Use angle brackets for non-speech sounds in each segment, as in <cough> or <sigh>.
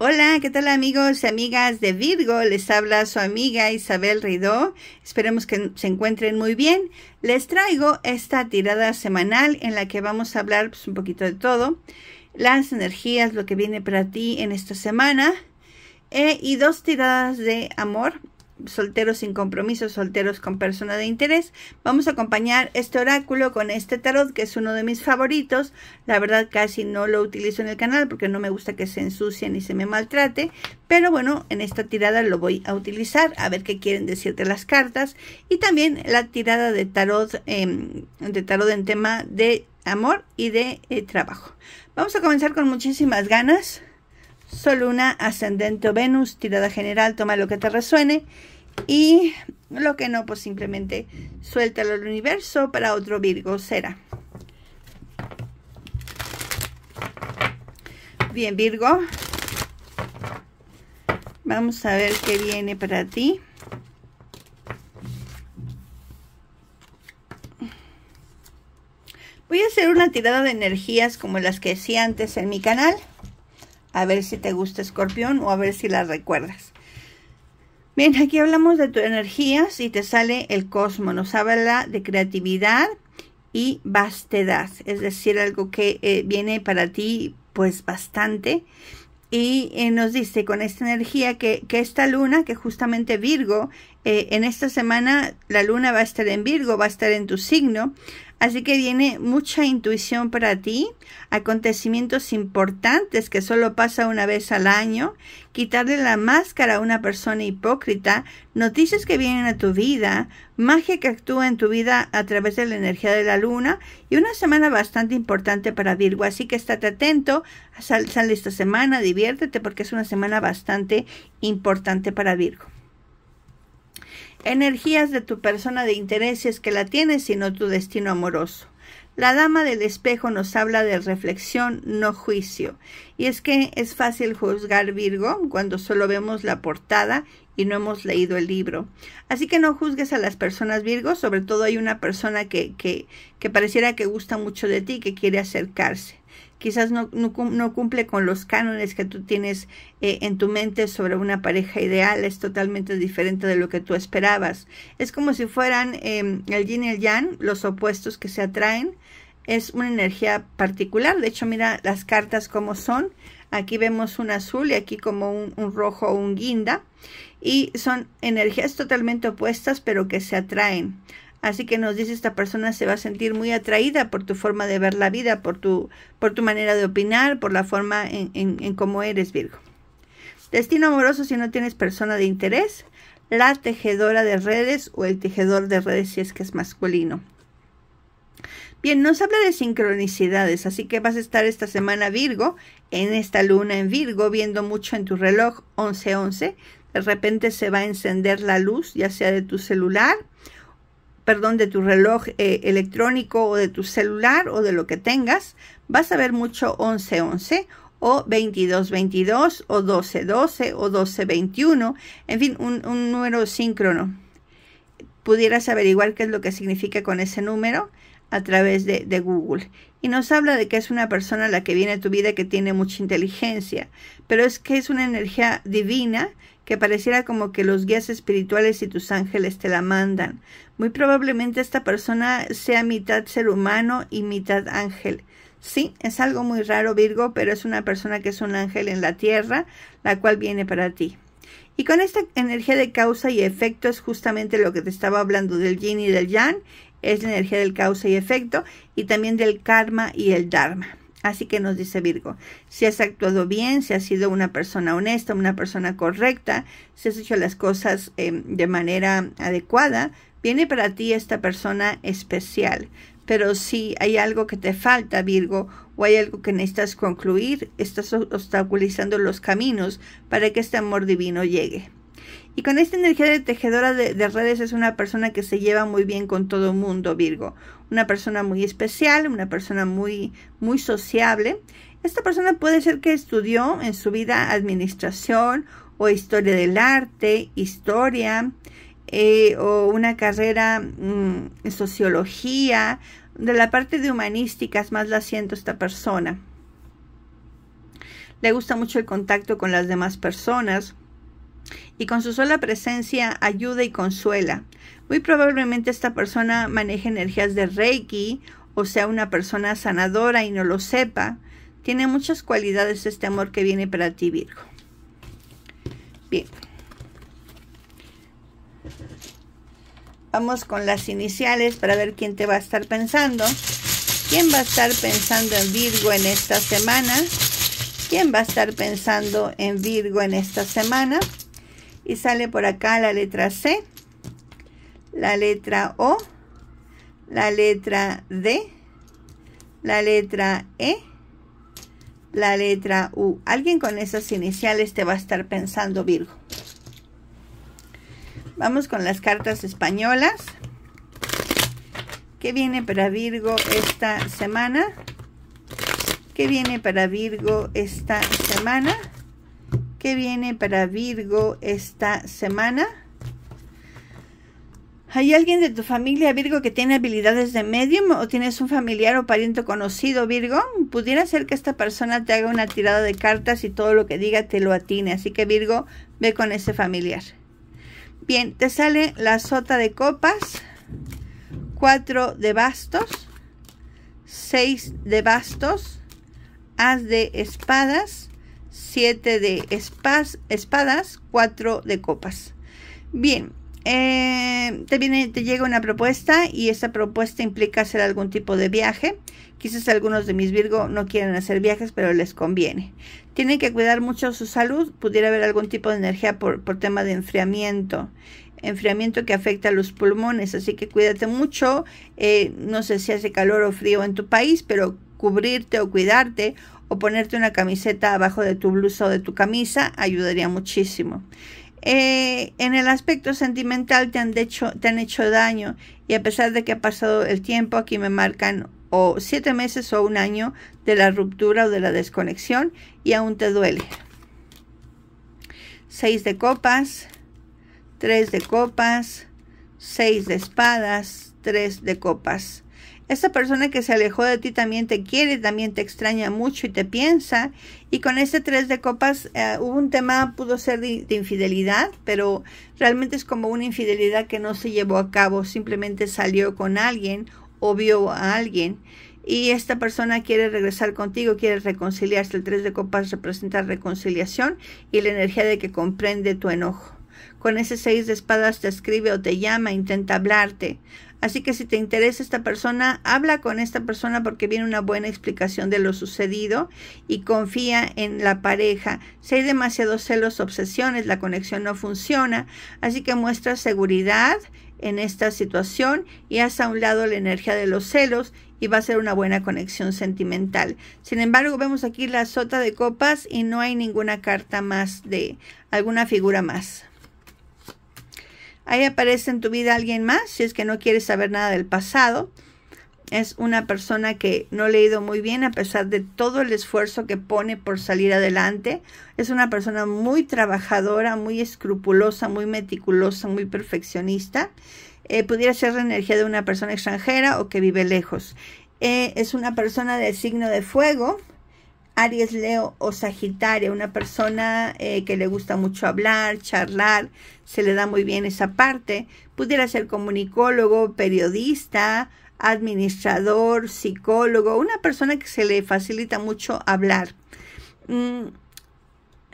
Hola, ¿qué tal amigos y amigas de Virgo? Les habla su amiga Isabel Ridó. Esperemos que se encuentren muy bien. Les traigo esta tirada semanal en la que vamos a hablar pues, un poquito de todo. Las energías, lo que viene para ti en esta semana. Eh, y dos tiradas de amor solteros sin compromisos solteros con persona de interés. Vamos a acompañar este oráculo con este tarot que es uno de mis favoritos. La verdad casi no lo utilizo en el canal porque no me gusta que se ensucien y se me maltrate. Pero bueno, en esta tirada lo voy a utilizar a ver qué quieren decirte las cartas. Y también la tirada de tarot, em, de tarot en tema de amor y de eh, trabajo. Vamos a comenzar con muchísimas ganas Sol una ascendente o Venus, tirada general, toma lo que te resuene y lo que no, pues simplemente suéltalo al universo para otro Virgo será. Bien, Virgo. Vamos a ver qué viene para ti. Voy a hacer una tirada de energías como las que decía antes en mi canal. A ver si te gusta escorpión o a ver si la recuerdas. Bien, aquí hablamos de tu energía y te sale el cosmos. Nos habla de creatividad y vastedad. Es decir, algo que eh, viene para ti pues bastante. Y eh, nos dice con esta energía que, esta luna, que justamente Virgo, eh, en esta semana la luna va a estar en Virgo, va a estar en tu signo. Así que viene mucha intuición para ti, acontecimientos importantes que solo pasa una vez al año, quitarle la máscara a una persona hipócrita, noticias que vienen a tu vida, magia que actúa en tu vida a través de la energía de la luna y una semana bastante importante para Virgo. Así que estate atento, sal, esta semana, diviértete porque es una semana bastante importante para Virgo energías de tu persona de intereses que la tienes, sino tu destino amoroso. La dama del espejo nos habla de reflexión, no juicio. Y es que es fácil juzgar Virgo cuando solo vemos la portada y no hemos leído el libro. Así que no juzgues a las personas Virgo, sobre todo hay una persona que, que, que pareciera que gusta mucho de ti y que quiere acercarse quizás no, cumple con los cánones que tú tienes eh, en tu mente sobre una pareja ideal, es totalmente diferente de lo que tú esperabas. Es como si fueran em, el yin y el yang, los opuestos que se atraen, es una energía particular. De hecho, mira las cartas como son. Aquí vemos un azul y aquí como un, un rojo o un guinda. Y son energías totalmente opuestas, pero que se atraen. Así que nos dice esta persona se va a sentir muy atraída por tu forma de ver la vida, por tu, por tu manera de opinar, por la forma en, cómo eres Virgo. Destino amoroso si no tienes persona de interés, la tejedora de redes o el tejedor de redes si es que es masculino. Bien, nos habla de sincronicidades, así que vas a estar esta semana Virgo, en esta luna en Virgo, viendo mucho en tu reloj 1111. De repente se va a encender la luz, ya sea de tu celular perdón, de tu reloj eh, electrónico o de tu celular o de lo que tengas, vas a ver mucho 1111 o 2222 o 1212 o 1221, en fin, un, número síncrono. Pudieras averiguar qué es lo que significa con ese número a través de, Google. Y nos habla de que es una persona la que viene a tu vida que tiene mucha inteligencia, pero es que es una energía divina que pareciera como que los guías espirituales y tus ángeles te la mandan. Muy probablemente esta persona sea mitad ser humano y mitad ángel. Sí, es algo muy raro Virgo, pero es una persona que es un ángel en la tierra, la cual viene para ti. Y con esta energía de causa y efecto es justamente lo que te estaba hablando del yin y del yang, es la energía del causa y efecto y también del karma y el dharma. Así que nos dice Virgo, si has actuado bien, si has sido una persona honesta, una persona correcta, si has hecho las cosas em, de manera adecuada, viene para ti esta persona especial. Pero si hay algo que te falta, Virgo, o hay algo que necesitas concluir, estás obstaculizando los caminos para que este amor divino llegue. Y con esta energía de tejedora de, redes es una persona que se lleva muy bien con todo mundo, Virgo. Una persona muy especial, una persona muy, muy sociable. Esta persona puede ser que estudió en su vida administración o historia del arte, historia, eh, o una carrera mm, en sociología. De la parte de humanísticas más la siento esta persona. Le gusta mucho el contacto con las demás personas y con su sola presencia ayuda y consuela. Muy probablemente esta persona maneje energías de Reiki o sea una persona sanadora y no lo sepa. Tiene muchas cualidades este amor que viene para ti, Virgo. Bien. Vamos con las iniciales para ver quién te va a estar pensando. ¿Quién va a estar pensando en Virgo en esta semana? ¿Quién va a estar pensando en Virgo en esta semana? y sale por acá la letra C, la letra O, la letra D, la letra E, la letra U. Alguien con esas iniciales te va a estar pensando Virgo. Vamos con las cartas españolas. ¿Qué viene para Virgo esta semana? ¿Qué viene para Virgo esta semana? Qué viene para Virgo esta semana. ¿Hay alguien de tu familia Virgo que tiene habilidades de medium o tienes un familiar o pariente conocido Virgo? Pudiera ser que esta persona te haga una tirada de cartas y todo lo que diga te lo atine. Así que Virgo, ve con ese familiar. Bien, te sale la sota de copas, cuatro de bastos, seis de bastos, as de espadas, 7 de espadas, 4 de copas. Bien, eh, te, viene, te llega una propuesta y esa propuesta implica hacer algún tipo de viaje. Quizás algunos de mis Virgo no quieren hacer viajes, pero les conviene. Tienen que cuidar mucho su salud. Pudiera haber algún tipo de energía por, tema de enfriamiento enfriamiento que afecta a los pulmones, así que cuídate mucho, eh, no sé si hace calor o frío en tu país, pero cubrirte o cuidarte o ponerte una camiseta abajo de tu blusa o de tu camisa ayudaría muchísimo. Eh, en el aspecto sentimental te han, hecho, te han hecho daño y a pesar de que ha pasado el tiempo, aquí me marcan o siete meses o un año de la ruptura o de la desconexión y aún te duele. Seis de copas, tres de copas, seis de espadas, tres de copas. Esta persona que se alejó de ti también te quiere, también te extraña mucho y te piensa. Y con este tres de copas eh, hubo un tema, pudo ser de, de, infidelidad, pero realmente es como una infidelidad que no se llevó a cabo, simplemente salió con alguien o vio a alguien. Y esta persona quiere regresar contigo, quiere reconciliarse. El tres de copas representa reconciliación y la energía de que comprende tu enojo. Con ese seis de espadas te escribe o te llama, intenta hablarte Así que si te interesa esta persona, habla con esta persona porque viene una buena explicación de lo sucedido y confía en la pareja. Si hay demasiados celos, obsesiones, la conexión no funciona. Así que muestra seguridad en esta situación y haz a un lado la energía de los celos y va a ser una buena conexión sentimental. Sin embargo, vemos aquí la sota de copas y no hay ninguna carta más de alguna figura más. Ahí aparece en tu vida alguien más, si es que no quieres saber nada del pasado. Es una persona que no le ha ido muy bien a pesar de todo el esfuerzo que pone por salir adelante. Es una persona muy trabajadora, muy escrupulosa, muy meticulosa, muy perfeccionista. Eh, pudiera ser la energía de una persona extranjera o que vive lejos. Eh, es una persona de signo de fuego, Aries, Leo o Sagitario, una persona eh, que le gusta mucho hablar, charlar, se le da muy bien esa parte, pudiera ser comunicólogo, periodista, administrador, psicólogo, una persona que se le facilita mucho hablar. Mm,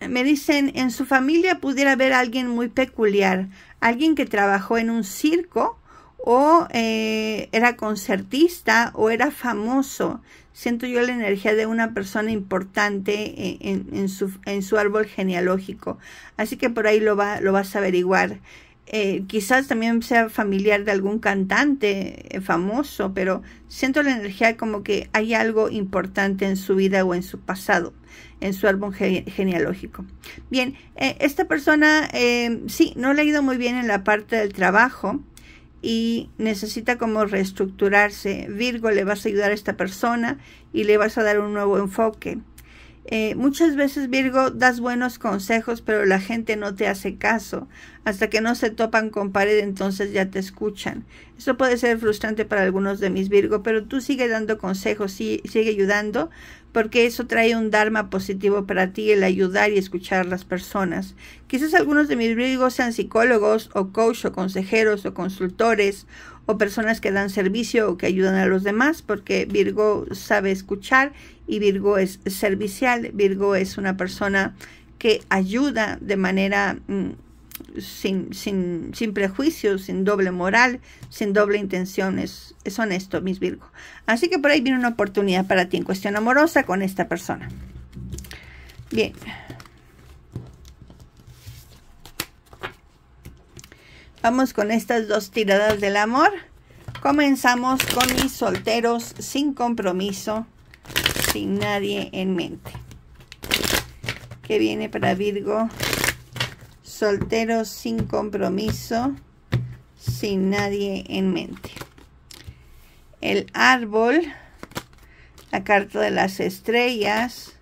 me dicen, en su familia pudiera haber alguien muy peculiar, alguien que trabajó en un circo, o eh, era concertista o era famoso. Siento yo la energía de una persona importante eh, en, su, árbol genealógico. Así que por ahí lo, va, lo vas a averiguar. Eh, quizás también sea familiar de algún cantante famoso, pero siento la energía como que hay algo importante en su vida o en su pasado, en su árbol genealógico. Bien, esta persona sí, no le ha ido muy bien en la parte del trabajo, y necesita como reestructurarse. Virgo, le vas a ayudar a esta persona y le vas a dar un nuevo enfoque. Eh, muchas veces, Virgo, das buenos consejos, pero la gente no te hace caso. Hasta que no se topan con pared, entonces ya te escuchan. eso puede ser frustrante para algunos de mis Virgo, pero tú sigue dando consejos, y sigue ayudando, porque eso trae un dharma positivo para ti, el ayudar y escuchar a las personas. Quizás algunos de mis virgos sean psicólogos o coach o consejeros o consultores o personas que dan servicio o que ayudan a los demás, porque Virgo sabe escuchar y Virgo es servicial, Virgo es una persona que ayuda de manera mm, sin, sin, sin prejuicios, sin doble moral, sin doble intención. Es, es honesto, mis Virgo. Así que por ahí viene una oportunidad para ti en cuestión amorosa con esta persona. Bien. Vamos con estas dos tiradas del amor. Comenzamos con mis solteros sin compromiso, sin nadie en mente. ¿Qué viene para Virgo soltero sin compromiso, sin nadie en mente. El árbol, la carta de las estrellas,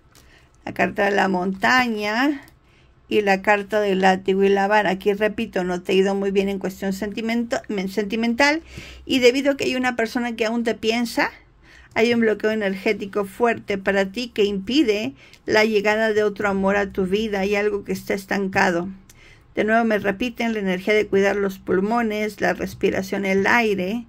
la carta de la montaña y la carta del látigo y la vara. Aquí repito, no te ha ido muy bien en cuestión sentimental y debido a que hay una persona que aún te piensa, hay un bloqueo energético fuerte para ti que impide la llegada de otro amor a tu vida y algo que está estancado. De nuevo me repiten la energía de cuidar los pulmones, la respiración, el aire,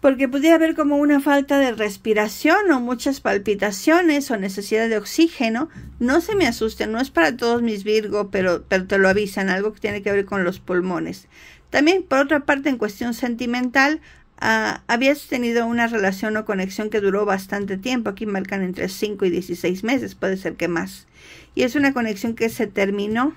porque pudiera haber como una falta de respiración o muchas palpitaciones o necesidad de oxígeno. No se me asusten, no es para todos mis Virgo, pero, pero te lo avisan, algo que tiene que ver con los pulmones. También, por otra parte, en cuestión sentimental, ah, habías tenido una relación o conexión que duró bastante tiempo. Aquí marcan entre 5 y 16 meses, puede ser que más. Y es una conexión que se terminó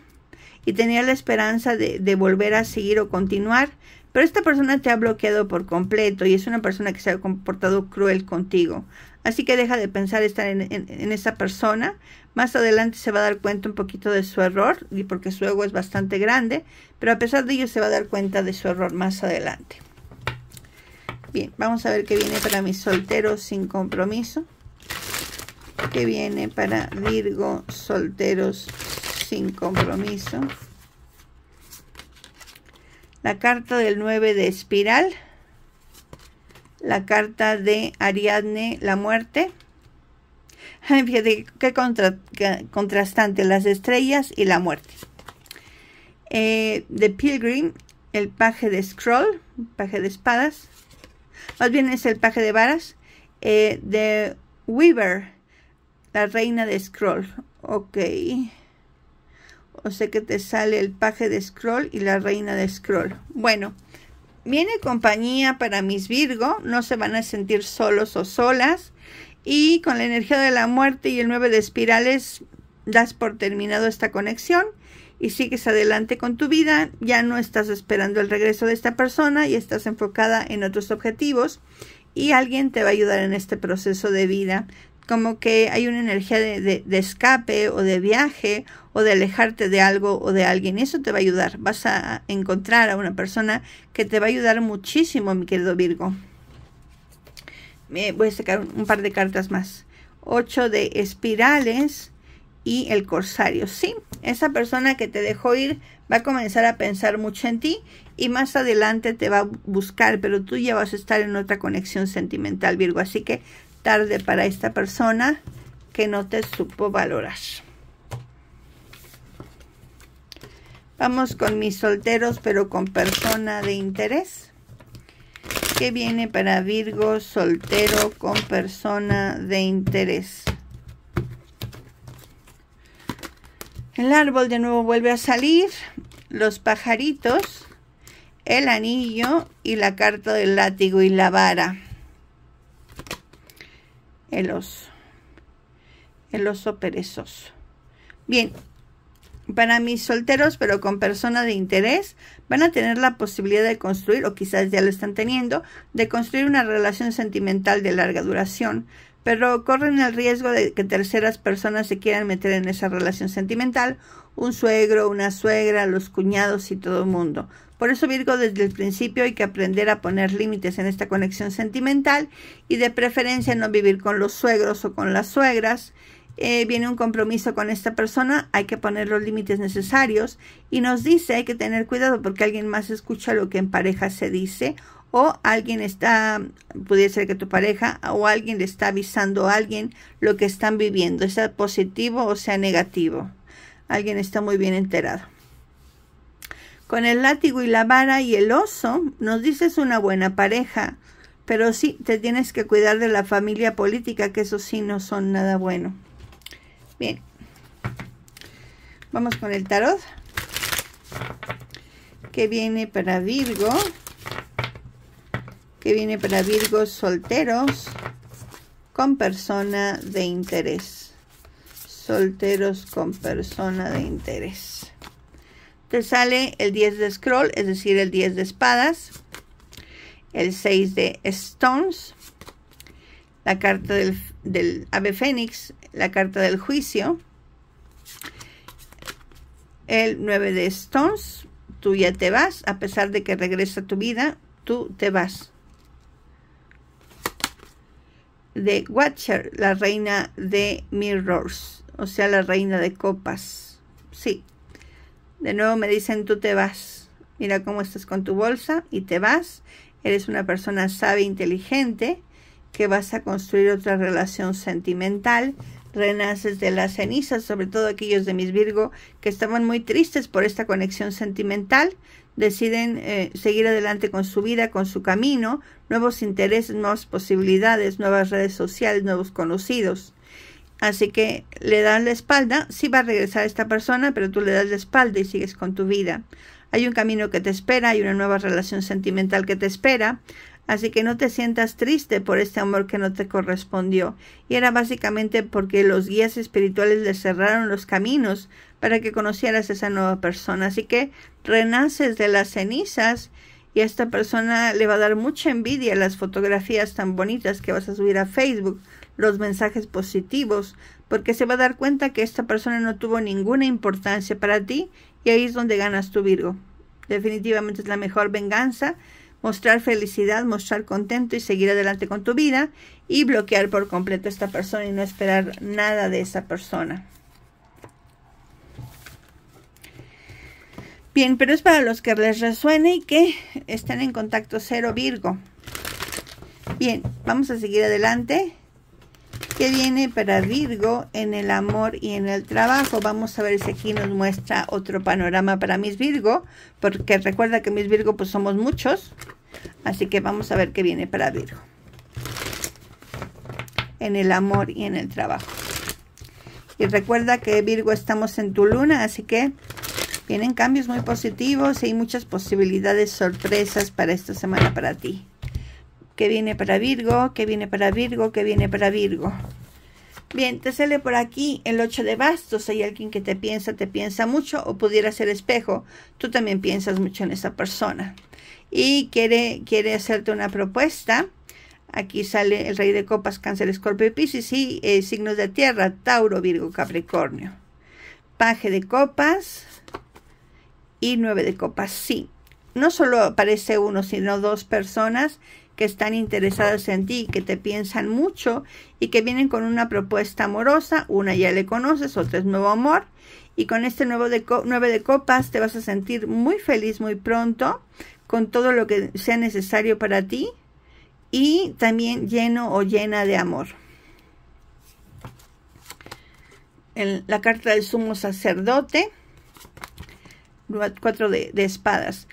y tenía la esperanza de, volver a seguir o continuar, pero esta persona te ha bloqueado por completo y es una persona que se ha comportado cruel contigo. Así que deja de pensar estar en, en, esa persona. Más adelante se va a dar cuenta un poquito de su error, y porque su ego es bastante grande, pero a pesar de ello se va a dar cuenta de su error más adelante. Bien, vamos a ver qué viene para mis solteros sin compromiso. ¿Qué viene para Virgo solteros sin compromiso. La carta del 9 de espiral. La carta de Ariadne, la muerte. fíjate qué, contrastante, las estrellas y la muerte. Eh, de the Pilgrim, el paje de Scroll, paje de espadas. Más bien es el paje de varas. Eh, de the Weaver, la reina de Scroll. Ok. O sé que te sale el paje de scroll y la reina de scroll. Bueno, viene compañía para mis Virgo. No se van a sentir solos o solas. Y con la energía de la muerte y el 9 de espirales, das por terminado esta conexión y sigues adelante con tu vida, ya no estás esperando el regreso de esta persona y estás enfocada en otros objetivos y alguien te va a ayudar en este proceso de vida como que hay una energía de, escape o de viaje o de alejarte de algo o de alguien. eso te va a ayudar. Vas a encontrar a una persona que te va a ayudar muchísimo, mi querido Virgo. Me voy a sacar un, un par de cartas más. 8 de espirales y el corsario. Sí, esa persona que te dejó ir va a comenzar a pensar mucho en ti y más adelante te va a buscar, pero tú ya vas a estar en otra conexión sentimental, Virgo. Así que tarde para esta persona que no te supo valorar. Vamos con mis solteros, pero con persona de interés. que viene para Virgo soltero con persona de interés? El árbol de nuevo vuelve a salir, los pajaritos, el anillo y la carta del látigo y la vara el oso. El oso perezoso. Bien, para mis solteros, pero con personas de interés, van a tener la posibilidad de construir, o quizás ya lo están teniendo, de construir una relación sentimental de larga duración, pero corren el riesgo de que terceras personas se quieran meter en esa relación sentimental, un suegro, una suegra, los cuñados y todo el mundo. Por eso Virgo, desde el principio hay que aprender a poner límites en esta conexión sentimental y de preferencia no vivir con los suegros o con las suegras. Eh, viene un compromiso con esta persona, hay que poner los límites necesarios y nos dice hay que tener cuidado porque alguien más escucha lo que en pareja se dice o alguien está, pudiera ser que tu pareja o alguien le está avisando a alguien lo que están viviendo, sea positivo o sea negativo. Alguien está muy bien enterado. Con el látigo y la vara y el oso nos dices una buena pareja, pero sí te tienes que cuidar de la familia política, que eso sí no son nada bueno. Bien, vamos con el tarot, que viene para Virgo, que viene para Virgo solteros con persona de interés. Solteros con persona de interés te sale el 10 de scroll, es decir, el 10 de espadas, el 6 de stones, la carta del, ave fénix, la carta del juicio, el 9 de stones, tú ya te vas, a pesar de que regresa tu vida, tú te vas. De Watcher, la reina de mirrors, o sea, la reina de copas. Sí, de nuevo me dicen, tú te vas. Mira cómo estás con tu bolsa y te vas. Eres una persona sabia, e inteligente, que vas a construir otra relación sentimental. Renaces de las cenizas, sobre todo aquellos de mis Virgo que estaban muy tristes por esta conexión sentimental. Deciden eh, seguir adelante con su vida, con su camino, nuevos intereses, nuevas posibilidades, nuevas redes sociales, nuevos conocidos. Así que le das la espalda, sí va a regresar esta persona, pero tú le das la espalda y sigues con tu vida. Hay un camino que te espera, hay una nueva relación sentimental que te espera, así que no te sientas triste por este amor que no te correspondió. Y era básicamente porque los guías espirituales le cerraron los caminos para que conocieras a esa nueva persona. Así que renaces de las cenizas y a esta persona le va a dar mucha envidia las fotografías tan bonitas que vas a subir a Facebook los mensajes positivos, porque se va a dar cuenta que esta persona no tuvo ninguna importancia para ti y ahí es donde ganas tu Virgo. Definitivamente es la mejor venganza, mostrar felicidad, mostrar contento y seguir adelante con tu vida y bloquear por completo a esta persona y no esperar nada de esa persona. Bien, pero es para los que les resuene y que estén en contacto cero Virgo. Bien, vamos a seguir adelante. ¿Qué viene para Virgo en el amor y en el trabajo. Vamos a ver si aquí nos muestra otro panorama para mis Virgo, porque recuerda que mis Virgo pues somos muchos, así que vamos a ver qué viene para Virgo. En el amor y en el trabajo. Y recuerda que Virgo estamos en tu luna, así que vienen cambios muy positivos y hay muchas posibilidades sorpresas para esta semana para ti que viene para Virgo, que viene para Virgo, que viene para Virgo. Bien, te sale por aquí el 8 de bastos. Hay alguien que te piensa, te piensa mucho o pudiera ser espejo. Tú también piensas mucho en esa persona. Y quiere, quiere hacerte una propuesta. Aquí sale el rey de copas, cáncer, escorpio y piscis y eh, signos de tierra, tauro, virgo, capricornio. Paje de copas y nueve de copas. Sí, no solo aparece uno, sino dos personas que están interesados en ti, que te piensan mucho y que vienen con una propuesta amorosa. Una ya le conoces, otra es nuevo amor. Y con este nuevo de nueve de copas te vas a sentir muy feliz muy pronto, con todo lo que sea necesario para ti y también lleno o llena de amor. En la carta del sumo sacerdote, cuatro de espadas.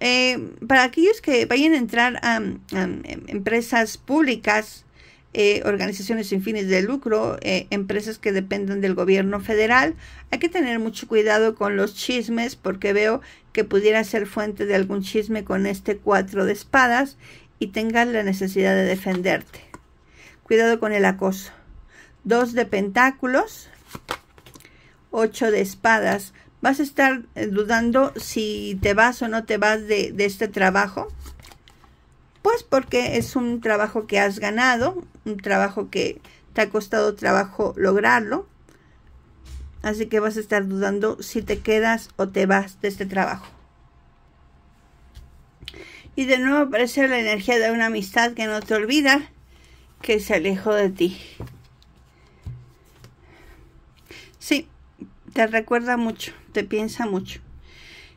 Eh, para aquellos que vayan a entrar a, empresas públicas, eh, organizaciones sin fines de lucro, eh, empresas que dependan del gobierno federal, hay que tener mucho cuidado con los chismes porque veo que pudiera ser fuente de algún chisme con este cuatro de espadas y tengas la necesidad de defenderte. Cuidado con el acoso. Dos de pentáculos, ocho de espadas vas a estar eh, dudando si te vas o no te vas de, este trabajo? Pues porque es un trabajo que has ganado, un trabajo que te ha costado trabajo lograrlo. Así que vas a estar dudando si te quedas o te vas de este trabajo. Y de nuevo aparece la energía de una amistad que no te olvida, que se alejó de ti. Sí, te recuerda mucho, te piensa mucho.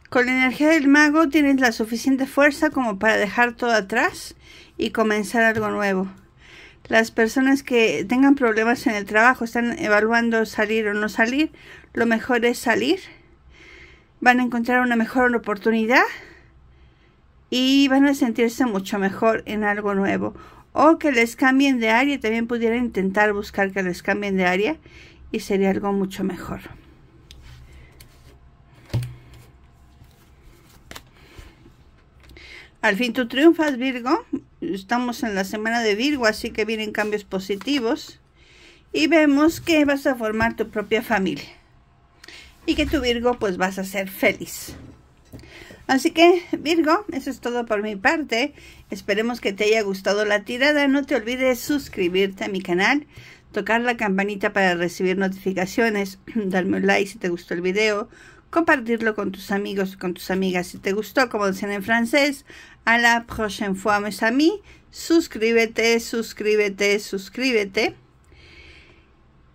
Con la energía del mago tienes la suficiente fuerza como para dejar todo atrás y comenzar algo nuevo. Las personas que tengan problemas en el trabajo están evaluando salir o no salir. Lo mejor es salir. Van a encontrar una mejor oportunidad y van a sentirse mucho mejor en algo nuevo. O que les cambien de área. También pudieran intentar buscar que les cambien de área y sería algo mucho mejor. Al fin tú triunfas, Virgo. Estamos en la semana de Virgo, así que vienen cambios positivos. Y vemos que vas a formar tu propia familia. Y que tu Virgo, pues vas a ser feliz. Así que, Virgo, eso es todo por mi parte. Esperemos que te haya gustado la tirada. No te olvides suscribirte a mi canal, tocar la campanita para recibir notificaciones, <clears throat> darme un like si te gustó el video, compartirlo con tus amigos y con tus amigas. Si te gustó, como dicen en francés, a la prochaine fois, mes mí Suscríbete, suscríbete, suscríbete.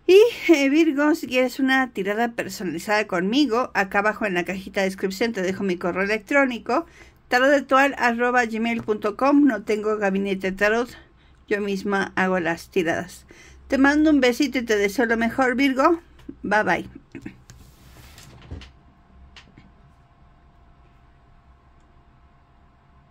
Y eh, Virgo, si quieres una tirada personalizada conmigo, acá abajo en la cajita de descripción te dejo mi correo electrónico Tarotetual.com. No tengo gabinete tarot, yo misma hago las tiradas. Te mando un besito y te deseo lo mejor, Virgo. Bye bye.